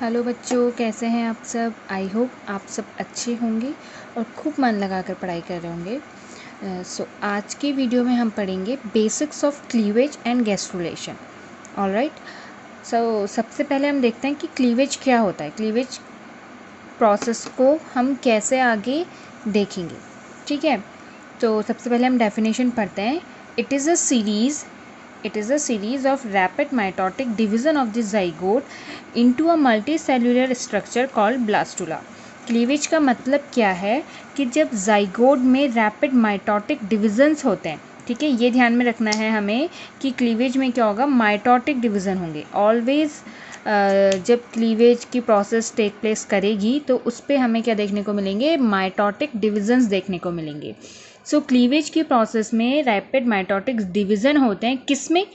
hello बच्चों कैसे हैं आप सब आई होप आप सब अच्छे होंगे और खूब मन लगा कर पढ़ाई कर रहे होंगे सो uh, so, आज की वीडियो में हम पढ़ेंगे basics of cleavage and gastrulation all right so सबसे पहले हम देखते हैं कि क्लीवेज क्या होता है क्लीवेज प्रोसेस को हम कैसे आगे देखेंगे ठीक है तो सबसे पहले हम डेफिनेशन पढ़ते हैं it is a series it is a series of rapid mitotic division of the zygote a multicellular structure called blastula cleavage का मतलब क्या है कि जब जाइगोड में रैपिड माइटोटिक डिविजन्स होते हैं ठीक है ये ध्यान में रखना है हमें कि क्लीवेज में क्या होगा माइटोटिक डिविज़न होंगे ऑलवेज़ जब क्लीवेज की प्रोसेस टेक प्लेस करेगी तो उस पर हमें क्या देखने को मिलेंगे माइटोटिक डिविजन्स देखने को मिलेंगे सो so, क्लीवेज की प्रोसेस में रैपिड माइटोटिक डिविज़न होते हैं किस में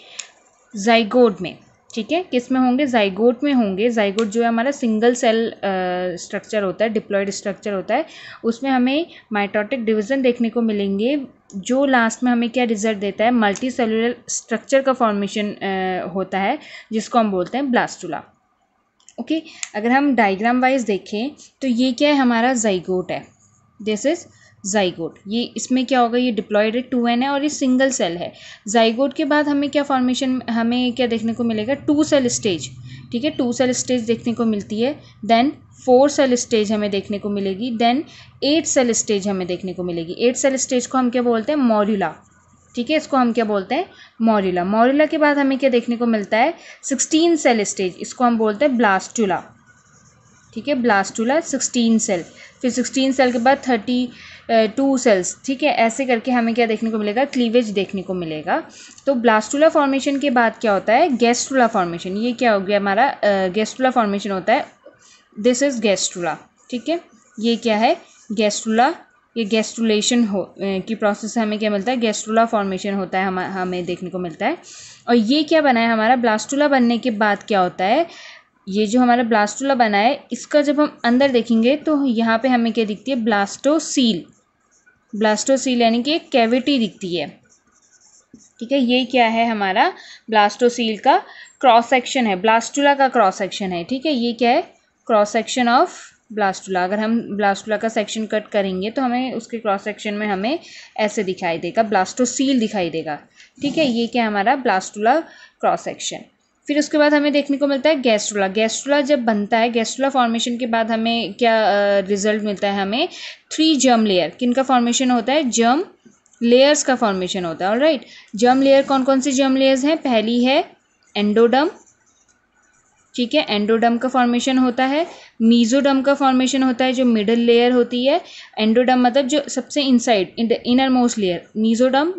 जाइगोड में ठीक है किस में होंगे जाइगोट में होंगे जाइगोट जो है हमारा सिंगल सेल स्ट्रक्चर होता है डिप्लॉयड स्ट्रक्चर होता है उसमें हमें माइटोटिक डिवीज़न देखने को मिलेंगे जो लास्ट में हमें क्या रिजल्ट देता है मल्टी सेलुलर स्ट्रक्चर का फॉर्मेशन होता है जिसको हम बोलते हैं ब्लास्टुला ओके अगर हम डायग्राम वाइज देखें तो ये क्या है हमारा जाइगोट है दिस इज़ जाइगोट ये इसमें क्या होगा ये डिप्लॉयड है टू एन है और ये सिंगल सेल है जाइगोट के बाद हमें क्या फॉर्मेशन हमें क्या देखने को मिलेगा टू सेल स्टेज ठीक है टू सेल स्टेज देखने को मिलती है देन फोर सेल स्टेज हमें देखने को मिलेगी देन एट सेल स्टेज हमें देखने को मिलेगी एट सेल स्टेज को हम क्या बोलते हैं मॉर्यूला ठीक है इसको हम क्या बोलते हैं मॉर्यूला मॉर्यूला के बाद हमें क्या देखने को मिलता है सिक्सटीन सेल स्टेज इसको हम बोलते हैं ब्लास्टूला ठीक है ब्लास्टूला सिक्सटीन सेल फिर सिक्सटीन सेल के बाद थर्टी टू सेल्स ठीक है ऐसे करके हमें क्या देखने को मिलेगा क्लीवेज देखने को मिलेगा तो ब्लास्टूला फॉर्मेशन के बाद क्या होता है गेस्टूला फॉर्मेशन ये क्या हो गया हमारा गेस्टूला uh, फॉर्मेशन होता है दिस इज़ गेस्टूला ठीक है ये क्या है गेस्टूला ये गेस्टुलेशन हो uh, की प्रोसेस हमें क्या मिलता है गेस्टूला फॉर्मेशन होता है हम हमें देखने को मिलता है और ये क्या बना है हमारा ब्लास्टूला बनने के बाद क्या होता है ये जो हमारा ब्लास्टोला बना है इसका जब हम अंदर देखेंगे तो यहाँ पे हमें क्या दिखती है ब्लास्टोसील ब्लास्टोसील यानी कि एक कैविटी दिखती है ठीक है ये क्या है हमारा ब्लास्टोसील का क्रॉस सेक्शन है ब्लास्टूला का क्रॉस सेक्शन है ठीक है ये क्या है क्रॉस सेक्शन ऑफ ब्लास्टुला अगर हम ब्लास्टुला का सेक्शन कट करेंगे तो हमें उसके क्रॉस सेक्शन में हमें ऐसे दिखाई देगा ब्लास्टोसील दिखाई देगा ठीक है ये क्या है हमारा ब्लास्टूला क्रॉस सेक्शन फिर उसके बाद हमें देखने को मिलता है गैस्ट्रोला गैस्ट्रोला जब बनता है गैस्ट्रोला फॉर्मेशन के बाद हमें क्या रिजल्ट मिलता है हमें थ्री जर्म लेयर किन का फॉर्मेशन होता है जर्म लेयर्स का फॉर्मेशन होता है और राइट जर्म लेयर कौन कौन सी जर्म लेयर्स हैं पहली है एंडोडम ठीक है एंडोडम का फॉर्मेशन होता है मीजोडम का फॉर्मेशन होता है जो मिडल लेयर होती है एंडोडम मतलब जो सबसे inside innermost layer mesoderm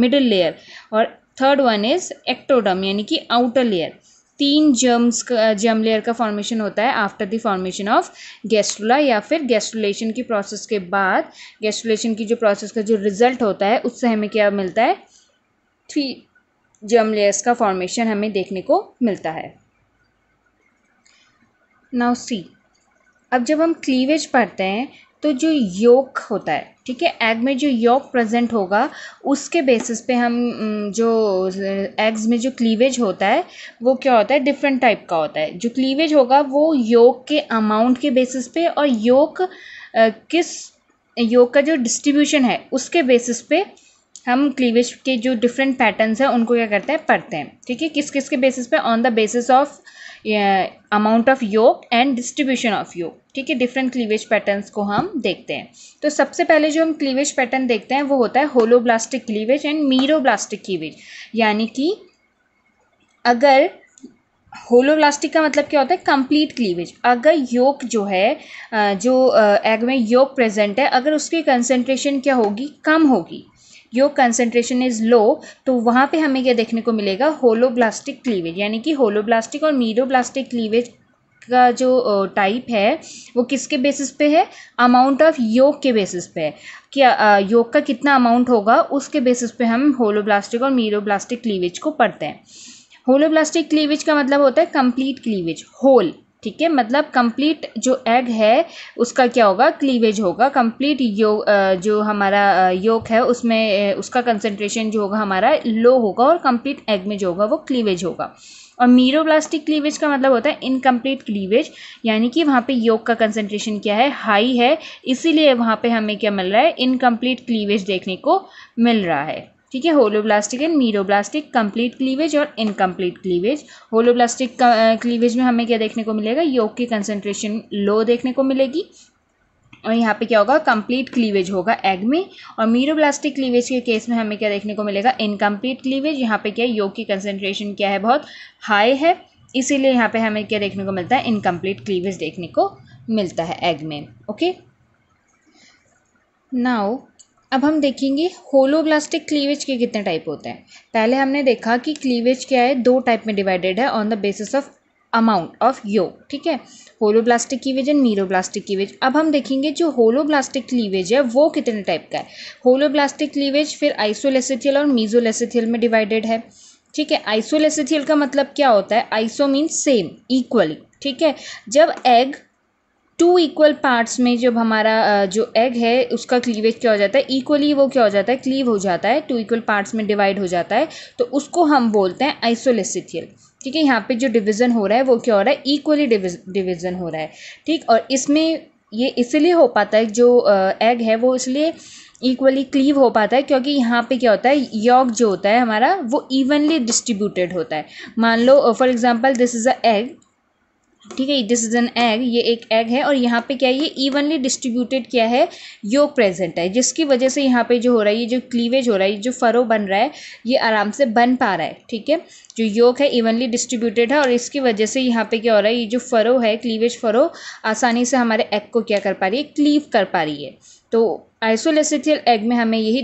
middle layer और थर्ड वन इज एक्टोडम यानी कि आउटर लेयर तीन जर्म्स का जर्म लेयर का फॉर्मेशन होता है after the formation of gastrula या फिर गैस्ट्रोलेशन की प्रोसेस के बाद गैस्ट्रोलेशन की जो प्रोसेस का जो रिजल्ट होता है उससे हमें क्या मिलता है थ्री जर्म लेयर्स का फॉर्मेशन हमें देखने को मिलता है नाउ सी अब जब हम क्लीवेज पढ़ते हैं तो जो योग होता है ठीक है एग में जो योग प्रेजेंट होगा उसके बेसिस पे हम जो एग्स में जो क्लीवेज होता है वो क्या होता है डिफरेंट टाइप का होता है जो क्लीवेज होगा वो योग के अमाउंट के बेसिस पे और योग किस योग का जो डिस्ट्रीब्यूशन है उसके बेसिस पे हम क्लीवेज के जो डिफरेंट पैटर्न्स हैं उनको क्या करते हैं पढ़ते हैं ठीक है किस किस के बेसिस पे on the basis of amount of yolk and distribution of yolk ठीक है डिफरेंट क्लीवेज पैटर्न्स को हम देखते हैं तो सबसे पहले जो हम क्लीवेज पैटर्न देखते हैं वो होता है holoblastic cleavage and meroblastic cleavage यानी कि अगर होलोब्लास्टिक का मतलब क्या होता है कंप्लीट क्लीवेज अगर योक जो है जो एग में योक प्रेजेंट है अगर उसकी कंसेंट्रेशन क्या होगी कम होगी योर कंसेंट्रेशन इज़ लो तो वहाँ पे हमें क्या देखने को मिलेगा होलोब्लास्टिक क्लीवेज यानी कि होलोब्लास्टिक और मीडोब्लास्टिक क्लीवेज का जो टाइप है वो किसके बेसिस पे है अमाउंट ऑफ योग के बेसिस पे है क्या योग का कितना अमाउंट होगा उसके बेसिस पे हम होलोब्लास्टिक और मीरोब्लास्टिक क्लीवेज को पढ़ते हैं होलोब्लास्टिक क्लीवेज का मतलब होता है कंप्लीट क्लीवेज होल ठीक है मतलब कंप्लीट जो एग है उसका क्या होगा क्लीवेज होगा कंप्लीट यो जो हमारा योक है उसमें उसका कंसंट्रेशन जो होगा हमारा लो होगा और कंप्लीट एग में जो होगा वो क्लीवेज होगा और मीरोब्लास्टिक क्लीवेज का मतलब होता है इनकम्प्लीट क्लीवेज यानी कि वहाँ पे योग का कंसंट्रेशन क्या है हाई है इसीलिए वहाँ पे हमें क्या मिल रहा है इनकम्प्लीट क्लीवेज देखने को मिल रहा है ठीक है holoblastic and meroblastic complete cleavage और इनकम्प्लीट क्लीवेज होलोब्लास्टिक क्लीवेज में हमें क्या देखने को मिलेगा योग की कंसनट्रेशन लो देखने को मिलेगी और यहाँ पे क्या होगा कंप्लीट क्लीवेज होगा एग में और मीरोब्लास्टिक क्लीवेज के केस में हमें क्या देखने को मिलेगा इनकम्प्लीट क्लीवेज यहाँ पे क्या है योग की कंसनट्रेशन क्या है बहुत हाई है इसीलिए यहाँ पे हमें क्या देखने को मिलता है इनकम्प्लीट क्लीवेज देखने को मिलता है एग में ओके नाउ अब हम देखेंगे होलोब्लास्टिक क्लीवेज के कितने टाइप होते हैं पहले हमने देखा कि क्लीवेज क्या है दो टाइप में डिवाइडेड है on the basis of amount of yolk ठीक है holoblastic cleavage and meroblastic cleavage अब हम देखेंगे जो होलोब्लास्टिक क्लीवेज है वो कितने टाइप का है होलोब्लास्टिक क्लीवेज फिर आइसोलेसिथियल और मीजोलेसिथियल में डिवाइडेड है ठीक है आइसोलेसिथियल का मतलब क्या होता है आइसो मीन्स सेम इक्वली ठीक है जब एग टू इक्वल पार्ट्स में जब हमारा जो एग है उसका क्लीवेज क्या हो जाता है इक्वली वो क्या हो जाता है क्लीव हो जाता है टू इक्वल पार्ट्स में डिवाइड हो जाता है तो उसको हम बोलते हैं आइसोलेसिथियल ठीक है यहाँ पे जो डिवीज़न हो रहा है वो क्या हो रहा है इक्वली डिवीज़न हो रहा है ठीक और इसमें ये इसलिए हो पाता है जो एग है वो इसलिए इक्वली क्लीव हो पाता है क्योंकि यहाँ पे क्या होता है यॉग जो होता है हमारा वो इवनली डिस्ट्रीब्यूटेड होता है मान लो for example this is a egg ठीक है दिस इज एन एग ये एक एग है और यहाँ पे क्या है ये इवनली डिस्ट्रीब्यूटेड क्या है योग प्रेजेंट है जिसकी वजह से यहाँ पे जो हो रहा है ये जो क्लीवेज हो रहा है ये जो फरो बन रहा है ये आराम से बन पा रहा है ठीक है जो योग है इवनली डिस्ट्रीब्यूटेड है और इसकी वजह से यहाँ पे क्या हो रहा है ये जो फरो है क्लीवेज फरो आसानी से हमारे एग को क्या कर पा रही है क्लीव कर पा रही है तो आइसोलेसिथियल एग में हमें यही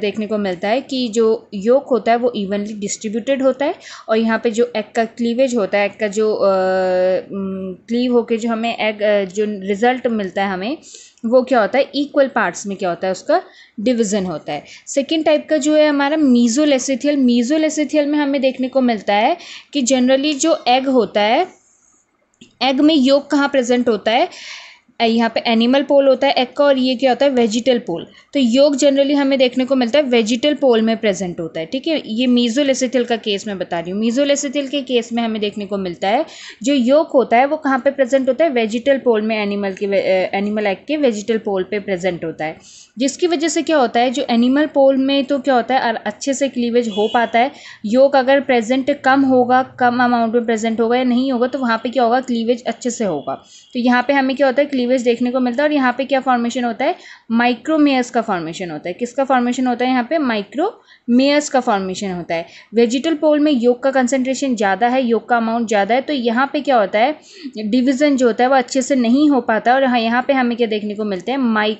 देखने को मिलता है कि जो योक होता है वो इवनली डिस्ट्रीब्यूटेड होता है और यहाँ पे जो एग का क्लीवेज होता है एग का जो क्लीव होके जो हमें एग जो रिज़ल्ट मिलता है हमें वो क्या होता है इक्वल पार्ट्स में क्या होता है उसका डिवीज़न होता है सेकेंड टाइप का जो है हमारा मीजोलेसिथियल मीजोलेसिथियल में हमें देखने को मिलता है कि जनरली जो एग होता है एग में योग कहाँ प्रजेंट होता है यहाँ पे एनिमल पोल होता है एक्का और ये क्या होता है वेजिटल पोल तो योग जनरली हमें देखने को मिलता है वेजिटल पोल में प्रेजेंट होता है ठीक है ये मीजोलेसिथिल का केस मैं बता रही हूँ मीजोलेसिथिल के केस में हमें देखने को मिलता है जो योग होता है वो कहाँ पे प्रेजेंट होता है वेजिटल पोल में एनिमल के एनिमल एक्ट के वेजिटल पोल पर प्रेजेंट होता है जिसकी वजह से क्या होता है जो एनिमल पोल में तो क्या होता है अच्छे से क्लीवेज हो पाता है योग अगर प्रेजेंट कम होगा कम अमाउंट में प्रेजेंट होगा या नहीं होगा तो वहाँ पर क्या होगा क्लीवेज अच्छे से होगा तो यहाँ पर हमें क्या होता है क्लीवेज वेव्स देखने को मिलता है और यहाँ पे क्या फॉर्मेशन होता है माइक्रोमेयर्स का फॉर्मेशन होता है किसका फॉर्मेशन होता है यहाँ पे माइक्रोमेयर्स का फॉर्मेशन होता है वेजिटल पोल में योग का कंसनट्रेशन ज़्यादा है योग का अमाउंट ज़्यादा है तो यहाँ पर क्या होता है डिविज़न जो होता है वो अच्छे से नहीं हो पाता और हाँ यहाँ पर हमें क्या देखने को मिलते हैं माइ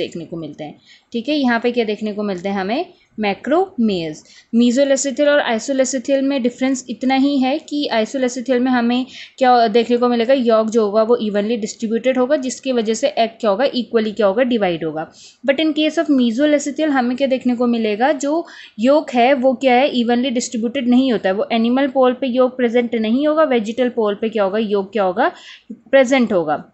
देखने को मिलते हैं ठीक है यहाँ पे क्या देखने को मिलते हैं हमें मैक्रोमेयर्स मीजोलेसिथिल और आइसोलेसिथिल में डिफरेंस इतना ही है कि आइसोलेसिथिल में हमें क्या देखने को मिलेगा योग जो होगा वो इवनली डिस्ट्रीब्यूटेड होगा जिसकी वजह से एग क्या होगा इक्वली क्या होगा डिवाइड होगा but in case of mesolecithal हमें क्या देखने को मिलेगा जो योग है वो क्या है इवनली डिस्ट्रीब्यूटेड नहीं होता है वो एनिमल पोल पर योग प्रेजेंट नहीं होगा वेजिटल पोल पर क्या होगा योग क्या होगा प्रेजेंट होगा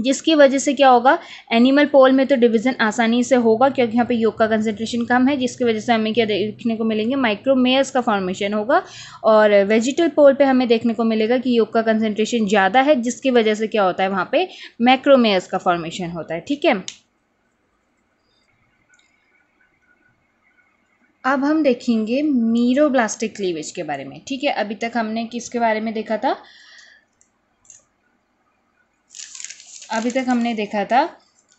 जिसकी वजह से क्या होगा एनिमल पोल में तो डिवीज़न आसानी से होगा क्योंकि यहाँ पे योग का कंसेंट्रेशन कम है जिसकी वजह से हमें क्या देखने को मिलेंगे माइक्रोमेयर्स का फॉर्मेशन होगा और वेजिटल पोल पे हमें देखने को मिलेगा कि योग का कंसेंट्रेशन ज़्यादा है जिसकी वजह से क्या होता है वहाँ पे मैक्रोमेयर्स का फॉर्मेशन होता है ठीक है अब हम देखेंगे मीरोब्लास्टिक क्लीवेज के बारे में ठीक है अभी तक हमने किसके बारे में देखा था अभी तक हमने देखा था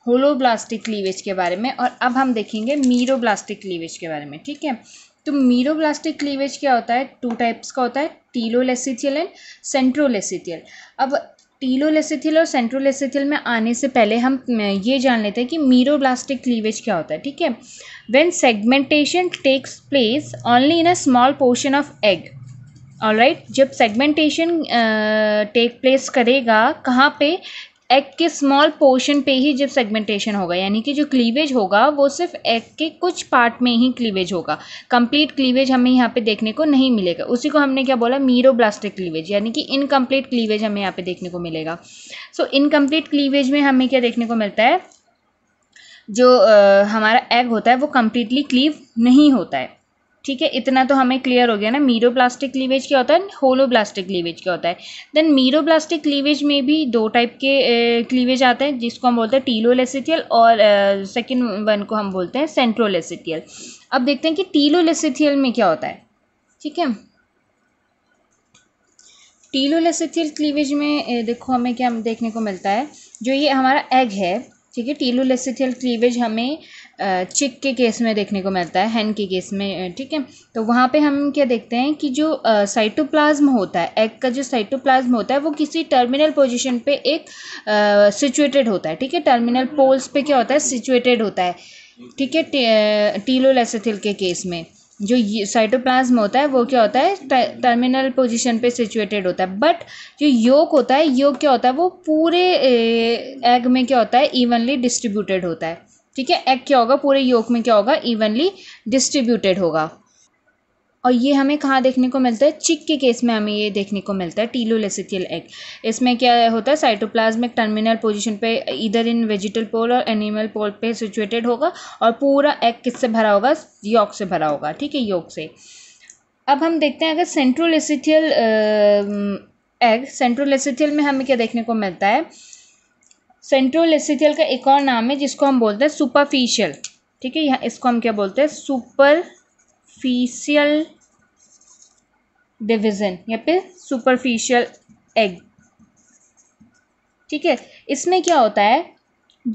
होलोब्लास्टिक क्लीवेज के बारे में और अब हम देखेंगे मीरोब्लास्टिक क्लीवेज के बारे में ठीक है तो मीरोब्लास्टिक क्लीवेज क्या होता है टू टाइप्स का होता है टीलोलेसिथियल एंड सेंट्रोलेसिथियल अब टीलोलेसिथियल और सेंट्रोलेसिथियल में आने से पहले हम ये जान लेते हैं कि मीरोब्लास्टिक क्लीवेज क्या होता है ठीक है when segmentation takes place only in a small portion of egg right जब सेगमेंटेशन टेक प्लेस करेगा कहाँ पे एग के स्मॉल पोर्शन पे ही जब सेगमेंटेशन होगा यानी कि जो क्लीवेज होगा वो सिर्फ एग के कुछ पार्ट में ही क्लीवेज होगा कंप्लीट क्लीवेज हमें यहाँ पे देखने को नहीं मिलेगा उसी को हमने क्या बोला मीरोब्लास्टिक क्लीवेज यानी कि इनकम्प्लीट क्लीवेज हमें यहाँ पे देखने को मिलेगा सो so, इनकम्प्लीट क्लीवेज में हमें क्या देखने को मिलता है जो आ, हमारा एग होता है वो कम्प्लीटली क्लीव नहीं होता है ठीक है इतना तो हमें क्लियर हो गया ना मीरो प्लास्टिक लीवेज क्या होता है होलोब्लास्टिक लीवेज क्या होता है देन मीरो प्लास्टिक लीवेज में भी दो टाइप के क्लीवेज आते हैं जिसको हम बोलते हैं टीलोलेसिथियल और सेकेंड वन को हम बोलते हैं सेंट्रोलेसिथियल अब देखते हैं कि टीलोलेसिथियल में क्या होता है ठीक है टीलोलेसिथियल क्लीवेज में देखो हमें क्या देखने को मिलता है जो ये हमारा एग है ठीक है टीलोलेसिथियल क्लीवेज हमें चिक के केस में देखने को मिलता है हैन के केस में ठीक है तो वहाँ पे हम क्या देखते हैं कि जो साइटोप्लाज्म होता है एग का जो साइटोप्लाज्म होता है वो किसी टर्मिनल पोजीशन पे एक सिचुएटेड होता है ठीक है टर्मिनल पोल्स पे क्या होता है सिचुएटेड होता है ठीक है टीलोलेसेथिल के केस में जो साइटोप्लाज्म होता है वो क्या होता है टर्मिनल पोजीशन पे सिचुएटेड होता है बट जो योग होता है योग क्या होता है वो पूरे एग में क्या होता है इवनली डिस्ट्रीब्यूटेड होता है ठीक है एग क्या होगा पूरे योग में क्या होगा इवनली डिस्ट्रीब्यूटेड होगा और ये हमें कहाँ देखने को मिलता है चिक के केस में हमें ये देखने को मिलता है टीलोलेसिकल एग इसमें क्या होता है साइटोप्लाज्मिक टर्मिनल पोजीशन पे इधर इन वेजिटल पोल और एनिमल पोल पे सिचुएटेड होगा और पूरा एग किससे भरा होगा योग से भरा होगा ठीक है योग से अब हम देखते हैं अगर सेंट्रोलेसिथियल एग सेंट्रोलेसिथियल में हमें क्या देखने को मिलता है सेंट्रल एसिथियल का एक और नाम है जिसको हम बोलते हैं सुपरफिशियल ठीक है यहाँ इसको हम क्या बोलते हैं सुपरफिशियल डिवीज़न या फिर सुपरफिशियल एग ठीक है इसमें क्या होता है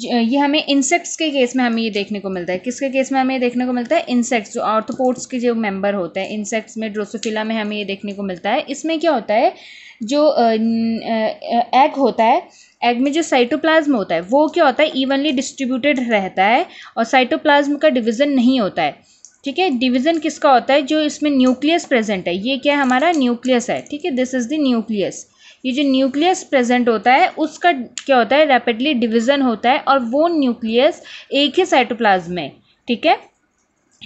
ये हमें इंसेक्ट्स के केस में हमें ये देखने को मिलता है किसके केस में हमें ये देखने को मिलता है इंसेक्ट्स जो आर्थोपोड्स के जो मेंबर होते हैं इंसेक्ट्स में ड्रोसोफिला में हमें ये देखने को मिलता है इसमें क्या होता है जो एग होता है एग में जो साइटोप्लाज्म होता है वो क्या होता है इवनली डिस्ट्रीब्यूटेड रहता है और साइटोप्लाज्म का डिवीज़न नहीं होता है ठीक है डिवीज़न किसका होता है जो इसमें न्यूक्लियस प्रेजेंट है ये क्या है हमारा न्यूक्लियस है ठीक है दिस इज़ द न्यूक्लियस ये जो न्यूक्लियस प्रेजेंट होता है उसका क्या होता है रैपिडली डिवीज़न होता है और वो न्यूक्लियस एक ही साइटोप्लाज्म में ठीक है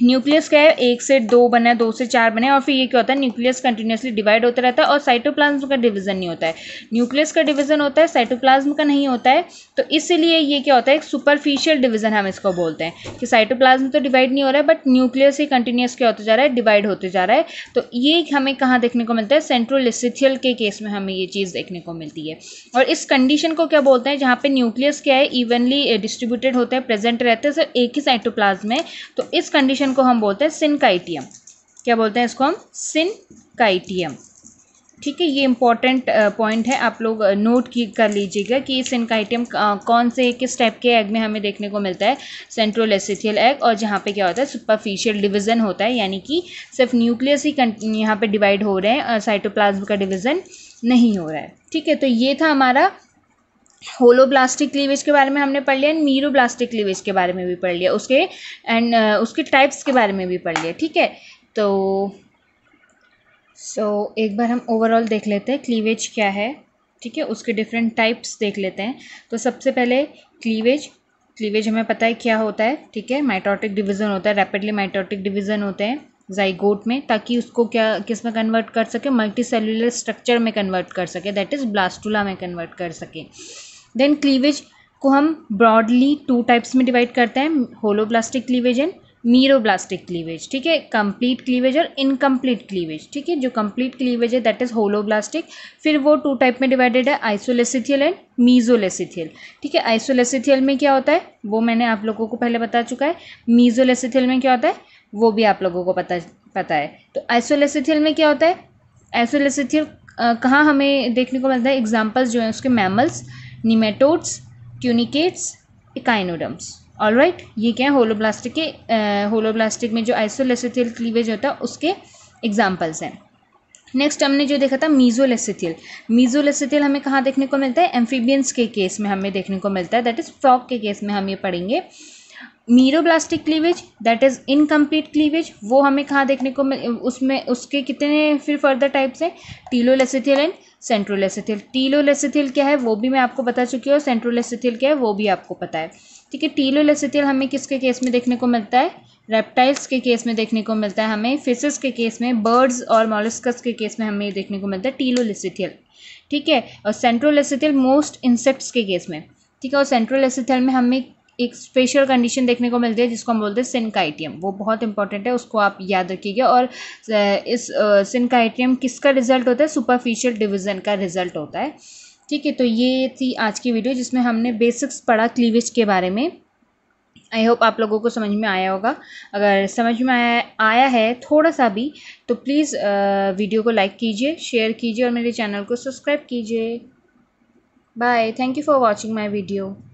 न्यूक्लियस क्या है एक से दो बने दो से चार बने और फिर ये क्या होता है न्यूक्लियस कंटिन्यूसली डिवाइड होता रहता है और साइटोप्लाज्म का डिवीजन नहीं होता है न्यूक्लियस का डिवीजन होता है साइटोप्लाज्म का नहीं होता है तो इसलिए ये क्या होता है एक सुपरफिशियल डिवीजन हम इसको बोलते हैं कि साइटोप्लाज्म तो डिवाइड नहीं हो रहा है बट न्यूक्लियस ही कंटिन्यूस क्या होता जा रहा है डिवाइड होते जा रहा है तो ये हमें कहाँ देखने को मिलता है सेंट्रोलिसिथियल के केस में हमें ये चीज़ देखने को मिलती है और इस कंडीशन को क्या बोलते हैं जहाँ पर न्यूक्लियस क्या है इवनली डिस्ट्रीब्यूटेड eh, होते हैं प्रेजेंट रहते हैं सिर्फ एक ही साइटोप्लाज्म में तो इस कंडीशन कंडीशन को हम बोलते हैं सिनकाइटियम क्या बोलते हैं इसको हम सिनकाइटियम ठीक है ये इंपॉर्टेंट पॉइंट है आप लोग नोट की कर लीजिएगा कि सिनकाइटियम कौन से किस टाइप के एग में हमें देखने को मिलता है सेंट्रल एसिथियल एग और जहाँ पे क्या होता है सुपरफिशियल डिवीज़न होता है यानी कि सिर्फ न्यूक्लियस ही यहाँ पे डिवाइड हो रहे हैं साइटोप्लाज्म का डिवीज़न नहीं हो रहा है ठीक है तो ये था हमारा होलोब्लास्टिक क्लीवेज के बारे में हमने पढ़ लिया एंड मीरोब्लास्टिक क्लीवेज के बारे में भी पढ़ लिया उसके एंड uh, उसके टाइप्स के बारे में भी पढ़ लिया ठीक है तो सो so, एक बार हम ओवरऑल देख लेते हैं क्लीवेज क्या है ठीक है उसके डिफरेंट टाइप्स देख लेते हैं तो सबसे पहले क्लीवेज क्लीवेज हमें पता है क्या होता है ठीक है माइटोटिक डिवीज़न होता है रैपिडली माइटोटिक डिवीज़न होते हैं जाइगोट में ताकि उसको क्या किस में कन्वर्ट कर सके मल्टी सेलुलर स्ट्रक्चर में कन्वर्ट कर सके दैट इज़ ब्लास्टूला में कन्वर्ट कर सके देन क्लीवेज को हम ब्रॉडली टू टाइप्स में डिवाइड करते हैं holoblastic cleavage and meroblastic cleavage ठीक है कंप्लीट क्लीवेज और इनकम्प्लीट क्लीवेज ठीक है जो कंप्लीट क्लीवेज है दैट इज होलोब्लास्टिक फिर वो टू टाइप में डिवाइडेड है आइसोलेसिथियल एंड मीजोलेसिथियल ठीक है आइसोलेसिथियल में क्या होता है वो मैंने आप लोगों को पहले बता चुका है मीजोलेसिथियल में क्या होता है वो भी आप लोगों को पता पता है तो आइसोलेसिथियल में क्या होता है आइसोलेसिथियल कहाँ हमें देखने को मिलता है एग्जाम्पल्स जो हैं उसके mammals nematodes tunicates echinoderms all right ये क्या है होलोब्लास्टिक के होलोब्लास्टिक में जो आइसोलेसिथियल क्लीवेज होता है उसके एग्जाम्पल्स हैं नेक्स्ट हमने जो देखा था मीजोलेसिथियल मीजोलेसिथियल हमें कहाँ देखने को मिलता है एम्फीबियंस के केस में हमें देखने को मिलता है दैट इज़ फ्रॉक के केस में हम ये पढ़ेंगे meroblastic cleavage that is incomplete cleavage वो हमें कहाँ देखने को मिल उसमें उसके कितने फिर फर्दर टाइप्स हैं टीलोलेसिथियल एंड सेंट्रोलेसिथिल टीलोलेसिथिल क्या है वो भी मैं आपको बता चुकी हूँ सेंट्रोलेसिथिल क्या है वो भी आपको पता है ठीक है टीलोलेसिथिल हमें किसके केस में देखने को मिलता है रेप्टाइल्स के केस में देखने को मिलता है हमें फिशेस के केस में बर्ड्स और मॉलिस्कस के केस में हमें ये देखने को मिलता है टीलोलेसिथिल ठीक है और सेंट्रोलेसिथिल मोस्ट इंसेक्ट्स के केस में ठीक है और सेंट्रोलेसिथिल में हमें एक स्पेशल कंडीशन देखने को मिलती है जिसको हम बोलते हैं सिनकाइटियम वो बहुत इंपॉर्टेंट है उसको आप याद रखिएगा और इस सिनकाइटियम किसका रिजल्ट होता है सुपरफिशियल डिवीजन का रिजल्ट होता है ठीक है तो ये थी आज की वीडियो जिसमें हमने बेसिक्स पढ़ा क्लीवेज के बारे में आई होप आप लोगों को समझ में आया होगा अगर समझ में आया आया है थोड़ा सा भी तो प्लीज़ वीडियो को लाइक कीजिए शेयर कीजिए और मेरे चैनल को सब्सक्राइब कीजिए bye thank you for watching my video